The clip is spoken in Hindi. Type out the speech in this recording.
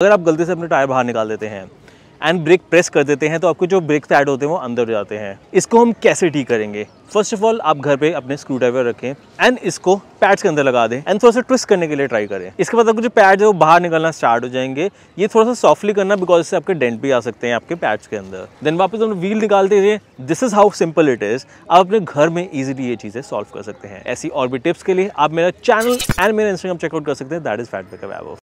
अगर आप गलती से अपने टायर बाहर निकाल देते हैं एंड ब्रेक प्रेस कर देते हैं तो आपके जो ब्रेक पैड होते हैं वो अंदर जाते हैं इसको हम कैसे ठीक करेंगे फर्स्ट ऑफ ऑल आप घर पे अपने स्क्रू ड्राइवर रखें एंड इसको पैड्स के अंदर लगा दें एंड थोड़ा सा ट्विस्ट करने के लिए ट्राई करें इसके बाद आपको जो पैड्स है वो बाहर निकलना स्टार्ट हो जाएंगे ये थोड़ा सा सॉफ्टली करना बिकॉज इससे आपके डेंट भी आ सकते हैं आपके पैड्स के अंदर देन वापस हम व्हील निकालते हैं this is how simple it is आप अपने घर में ईजिली ये चीज़ें सॉल्व कर सकते हैं ऐसी और भी टिप्स के लिए आप मेरा चैनल एंड मेरा इंस्टाग्राम चेकआउट कर सकते हैं दैट इज फैट बेकअप